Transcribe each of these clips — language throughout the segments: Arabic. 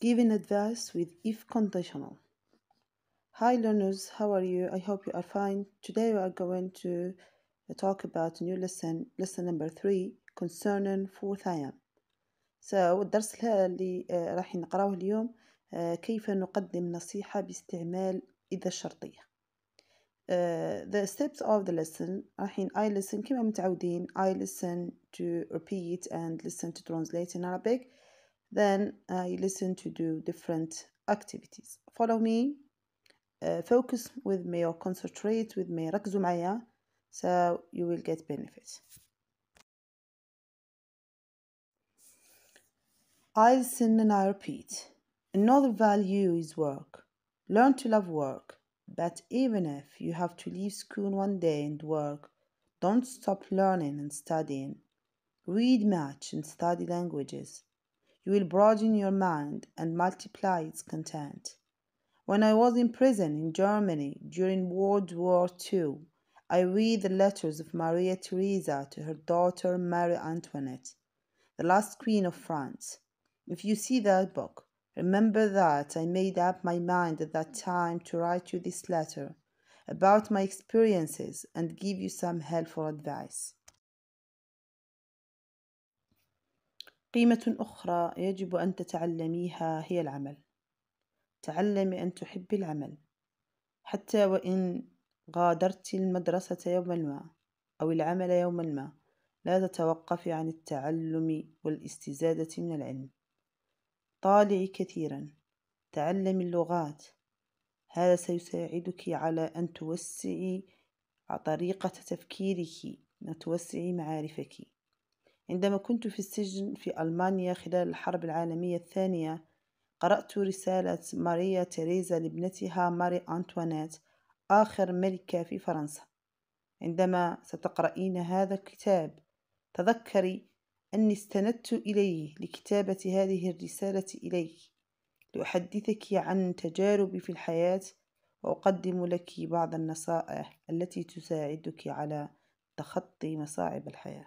Giving advice with if conditional. Hi learners, how are you? I hope you are fine. Today we are going to uh, talk about new lesson, lesson number 3 concerning fourth am. So الدرس اللي راح نقراوه اليوم كيف نقدم نصيحة باستعمال إذا الشرطية. Uh, the steps of the lesson I listen I listen to repeat and listen to translate in Arabic then uh, you listen to do different activities follow me uh, focus with me or concentrate with me ركزوا معايا so you will get benefits I listen and I repeat another value is work learn to love work but even if you have to leave school one day and work don't stop learning and studying read much and study languages you will broaden your mind and multiply its content. When I was in prison in Germany during World War II, I read the letters of Maria Theresa to her daughter Marie Antoinette, the last Queen of France. If you see that book, remember that I made up my mind at that time to write you this letter about my experiences and give you some helpful advice. قيمة أخرى يجب أن تتعلميها هي العمل تعلمي أن تحبي العمل حتى وإن غادرت المدرسة يوما ما أو العمل يوما ما لا تتوقفي عن التعلم والاستزادة من العلم طالعي كثيرا تعلمي اللغات هذا سيساعدك على أن توسعي طريقة تفكيرك وتوسعي معارفك عندما كنت في السجن في ألمانيا خلال الحرب العالمية الثانية قرأت رسالة ماريا تيريزا لابنتها ماري أنتوانيت آخر ملكة في فرنسا عندما ستقرأين هذا الكتاب تذكري أني استندت إليه لكتابة هذه الرسالة إليك لأحدثك عن تجاربي في الحياة وأقدم لك بعض النصائح التي تساعدك على تخطي مصاعب الحياه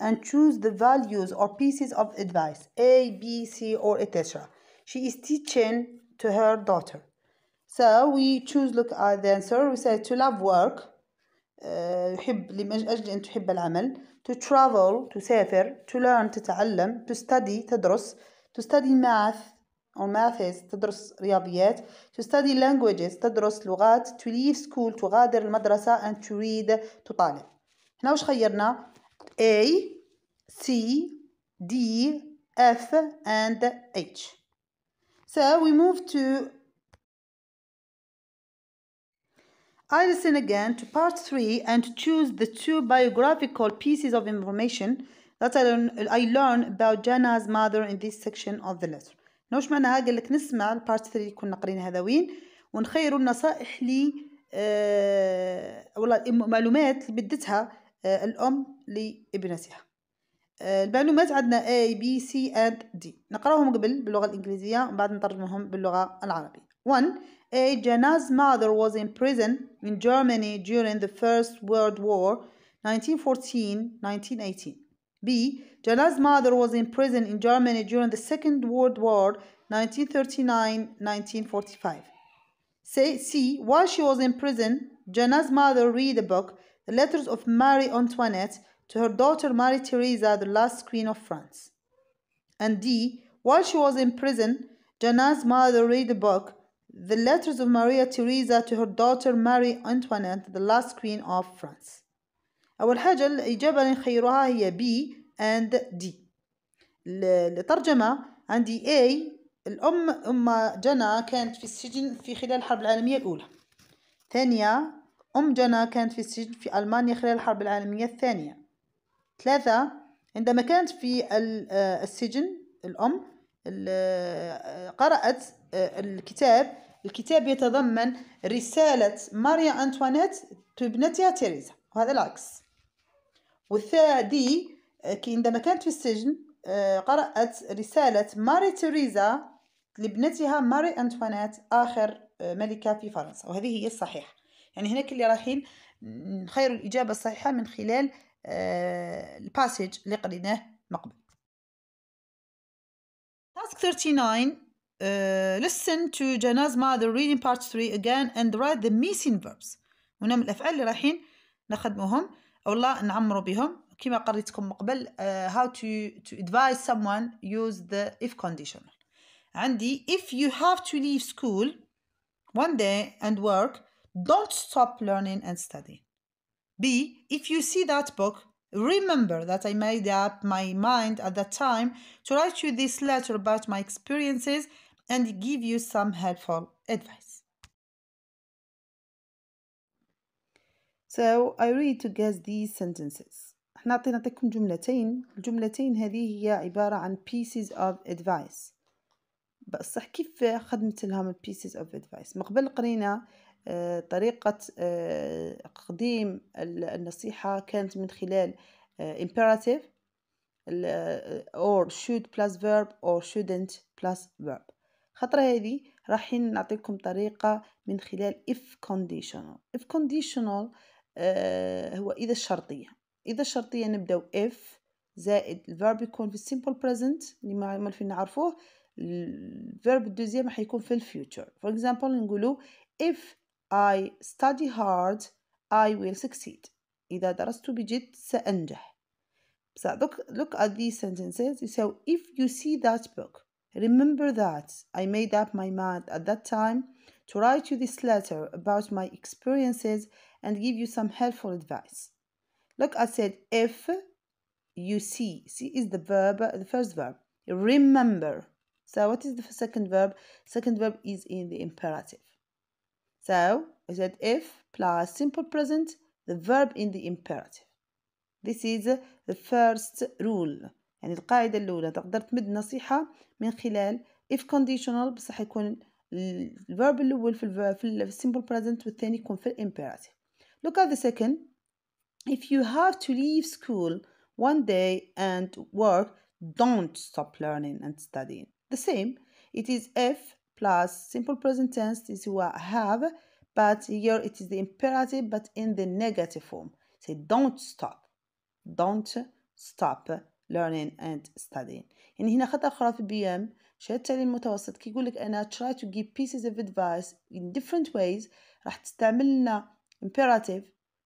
and choose the values or pieces of advice A, B, C, or etc. She is teaching to her daughter. So we choose look at the answer. We say to love work. يحب uh, to أن تحب العمل to travel to learn تتعلم to study تدرس to study math or maths تدرس رياضيات to study languages تدرس لغات to leave school تغادر المدرسة and to read تطالب هنا واش خيرنا A, C, D, F and H. So we move to I listen again to part 3 and choose the two biographical pieces of information that I learn, I learn about Jana's mother in this section of the letter. نوش معناها قال لك نسمع البارت 3 كنا هذا وين ونخيروا النصائح لي أه والله المعلومات اللي بدتها الأم لابنتها المعلومات عندنا A, B, C and D نقراهم قبل باللغة الإنجليزية ومن بعد نترجمهم باللغة العربية 1. A. Jana's mother was in prison in Germany during the First World War 1914-1918 B. Jana's mother was in prison in Germany during the Second World War 1939-1945 C. While she was in prison, Jana's mother read a book the letters of Marie Antoinette to her daughter Marie Theresa, the last Queen of France. And D. While she was in prison, Jana's mother read a book, The Letters of Maria Theresa to her daughter Marie Antoinette, the last Queen of France. أول حاجة الإجابة اللي نخيروها هي B and D. الترجمة عندي A الأم أم جنى كانت في السجن في خلال الحرب العالمية الأولى. ثانية أم جنا كانت في السجن في ألمانيا خلال الحرب العالمية الثانية ثلاثة عندما كانت في آه، السجن الأم آه، قرأت آه، الكتاب الكتاب يتضمن رسالة ماريا أنتوانيت لابنتها تيريزا وهذا العكس والثادي عندما كانت في السجن قرأت رسالة ماري تيريزا لابنتها ماري أنتوانيت آخر ملكة في فرنسا وهذه هي الصحيحة يعني هناك اللي رايحين نخيروا الإجابة الصحيحة من خلال الباسج اللي قريناه من قبل Task 39 Uh, listen to Jana's mother reading part 3 again and write the missing verbs هنا من الأفعال اللي رايحين نخدموهم أو لا نعمرو بهم كما قريتكم من قبل uh, how to, to advise someone use the if conditional عندي if you have to leave school one day and work Don't stop learning and studying. B. If you see that book, remember that I made up my mind at that time to write you this letter about my experiences and give you some helpful advice. So I read to guess these sentences. احنا عطيناكم جملتين الجملتين هذه هي عبارة عن pieces of advice بصح كيف خدمت لهم pieces of advice من قرينا آه، طريقة آه، تقديم النصيحة كانت من خلال آه، imperative or should plus verb or shouldn't plus verb خطرة هذه راح نعطيكم طريقة من خلال if conditional if conditional هو إذا الشرطية إذا الشرطية نبدأ if زائد الverb يكون في simple present اللي ما فينا نعرفوه الverb الدوزيام راح يكون في future فور اكزامبل نقوله if I study hard I will succeed إذا درست بجد سأنجح So look, look at these sentences So if you see that book Remember that I made up my mind at that time to write you this letter about my experiences and give you some helpful advice. Look, I said if you see, see is the verb, the first verb. Remember. So what is the second verb? Second verb is in the imperative. So I said if plus simple present, the verb in the imperative. This is the first rule يعني القاعدة الأولى تقدر تمد نصيحة من خلال if conditional بصح يكون الverb الأول في ال simple present والثاني يكون في imperative. Look at the second. If you have to leave school one day and work, don't stop learning and studying. The same. It is if plus simple present tense is what have but here it is the imperative but in the negative form say don't stop don't stop learning and studying يعني هنا خطأ أخرى في البي ام شهادة التعليم المتوسط كي يقول لك أنا try to give pieces of advice in different ways راح تستعمل imperative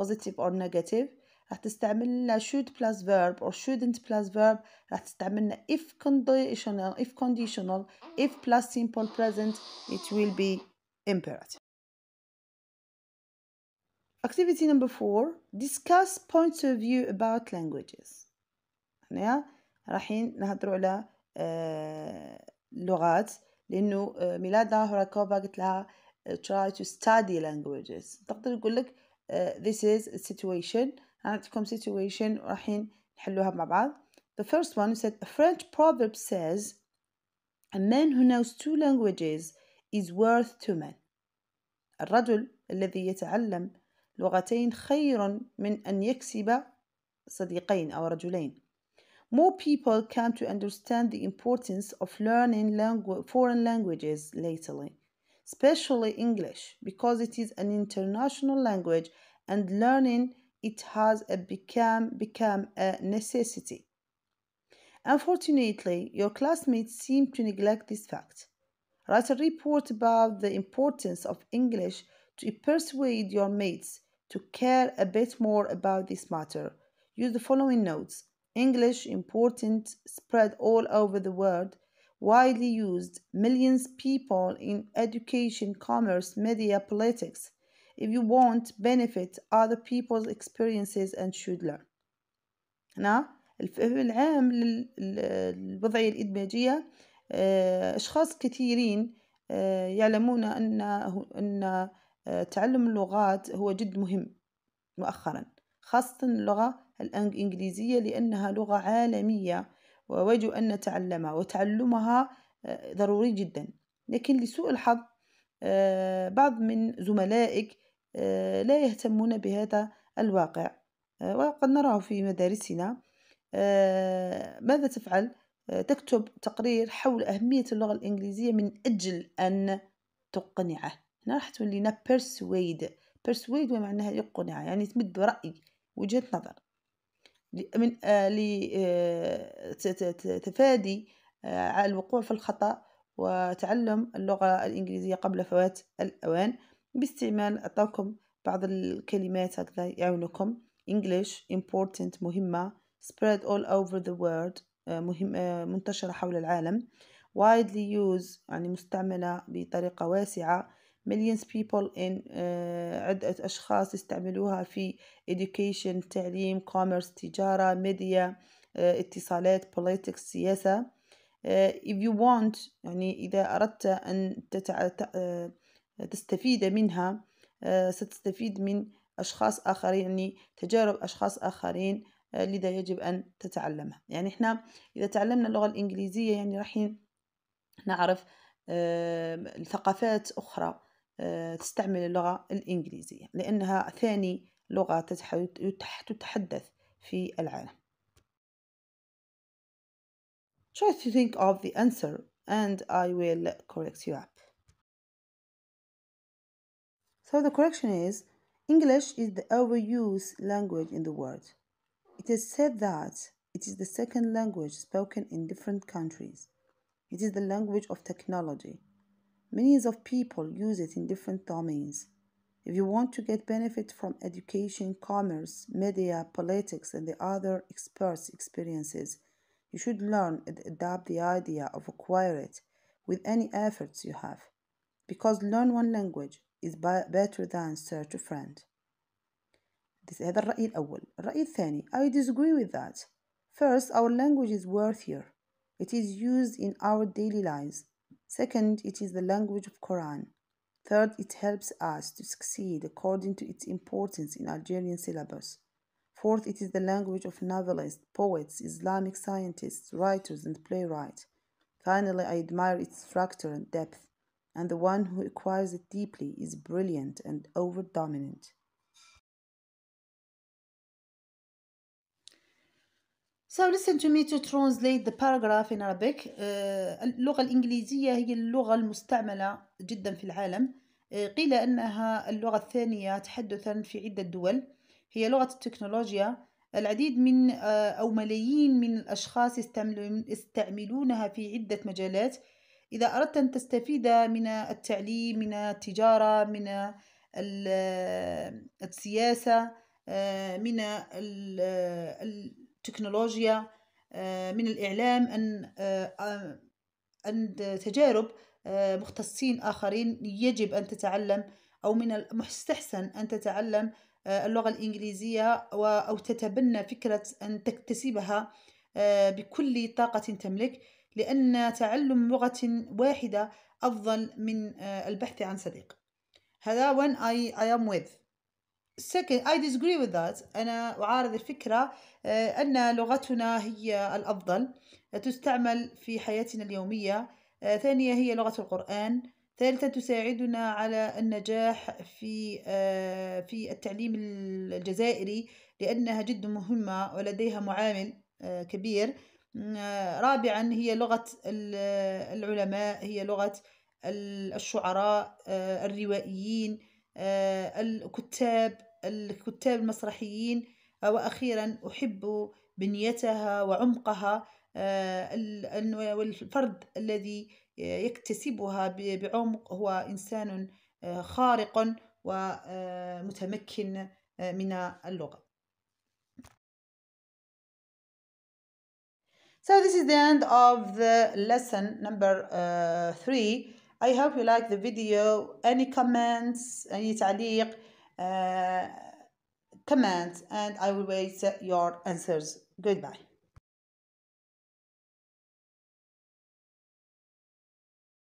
positive or negative راح تستعمل لنا should plus verb or shouldn't plus verb راح تستعمل لنا if conditional if conditional if plus simple present it will be imperative Activity number four discuss points of view about languages هنا راحين نهضروا على اللغات لانه ميلادا هوراكوفا قلت لها try to study languages تقدر تقول لك uh, this is a situation عندكم uh, situation رايحين نحلوها مع بعض the first one said a French proverb says a man who knows two languages is worth two men الرجل الذي يتعلم لغتين خير من أن يكسب صديقين أو رجلين More people come to understand the importance of learning langu foreign languages lately, especially English, because it is an international language and learning it has become, become a necessity. Unfortunately, your classmates seem to neglect this fact. Write a report about the importance of English to persuade your mates to care a bit more about this matter. Use the following notes. English important spread all over the world, widely used, millions people in education, commerce, media, politics. if you want benefit other people's experiences and should learn هنا الفهم العام للوضعية الإدماجية آه، أشخاص كثيرين آه، يعلمون أن أن آه، تعلم اللغات هو جد مهم مؤخرا خاصة اللغة الإنجليزية لأنها لغة عالمية ويجب أن نتعلمها وتعلمها ضروري جدا لكن لسوء الحظ بعض من زملائك آه، لا يهتمون بهذا الواقع آه، وقد نراه في مدارسنا آه، ماذا تفعل؟ تكتب تقرير حول أهمية اللغة الإنجليزية من أجل أن تقنعه هنا راح تولينا persuade persuade ومعناها يقنع يعني تمد رأي وجهة نظر من لتفادي الوقوع في الخطأ وتعلم اللغة الإنجليزية قبل فوات الأوان باستعمال أعطاكم بعض الكلمات هكذا يعاونكم English important مهمة spread all over the world آه، مهم آه، منتشرة حول العالم widely used يعني مستعملة بطريقة واسعة millions people in آه، عدة أشخاص يستعملوها في education تعليم commerce تجارة ميديا اتصالات politics سياسة if you want يعني إذا أردت أن تتع... تستفيد منها آه، ستستفيد من أشخاص آخرين يعني تجارب أشخاص آخرين آه، لذا يجب أن تتعلمها يعني إحنا إذا تعلمنا اللغة الإنجليزية يعني راح نعرف آه، ثقافات أخرى تستعمل اللغة الإنجليزية لأنها ثاني لغة تتحدث في العالم Try to think of the answer and I will correct you up So the correction is English is the overused language in the world. It is said that it is the second language spoken in different countries. It is the language of technology. Millions of people use it in different domains. If you want to get benefit from education, commerce, media, politics, and the other experts' experiences, you should learn and adapt the idea of acquire it with any efforts you have. Because learn one language is better than search a friend هذا الرأي الأول الرأي الثاني I disagree with that First, our language is worthier. It is used in our daily lives. Second, it is the language of Quran. Third, it helps us to succeed according to its importance in Algerian syllabus. Fourth, it is the language of novelists, poets, Islamic scientists, writers, and playwrights. Finally, I admire its structure and depth. and the one who acquires it deeply is brilliant and over dominant. So listen to me to translate the paragraph in Arabic. Uh, اللغة الإنجليزية هي اللغة المستعملة جدا في العالم. Uh, قيل أنها اللغة الثانية تحدثا في عدة دول. هي لغة التكنولوجيا. العديد من uh, أو ملايين من الأشخاص يستعملونها في عدة مجالات. إذا أردت أن تستفيد من التعليم من التجارة من آه، السياسة آه، من آه، التكنولوجيا من الإعلام أن أن تجارب مختصين آخرين يجب أن تتعلم أو من المستحسن أن تتعلم اللغة الإنجليزية أو تتبنى فكرة أن تكتسبها بكل طاقة تملك لأن تعلم لغة واحدة أفضل من آه، البحث عن صديق هذا when I, I am with second I disagree with that أنا أعارض الفكرة آه، أن لغتنا هي الأفضل آه، تستعمل في حياتنا اليومية ثانية هي لغة القرآن ثالثا تساعدنا على النجاح في في التعليم الجزائري لأنها جد مهمة ولديها معامل كبير آه، رابعا هي لغة العلماء هي لغة الشعراء آه، الروائيين آه، الكتاب الكتاب المسرحيين وأخيرا أحب بنيتها وعمقها والفرد الذي يكتسبها بعمق هو إنسان خارق ومتمكن من اللغة So this is the end of the lesson number uh, three. I hope you like the video. Any comments, any تعليق, uh, and I will wait your answers. Goodbye.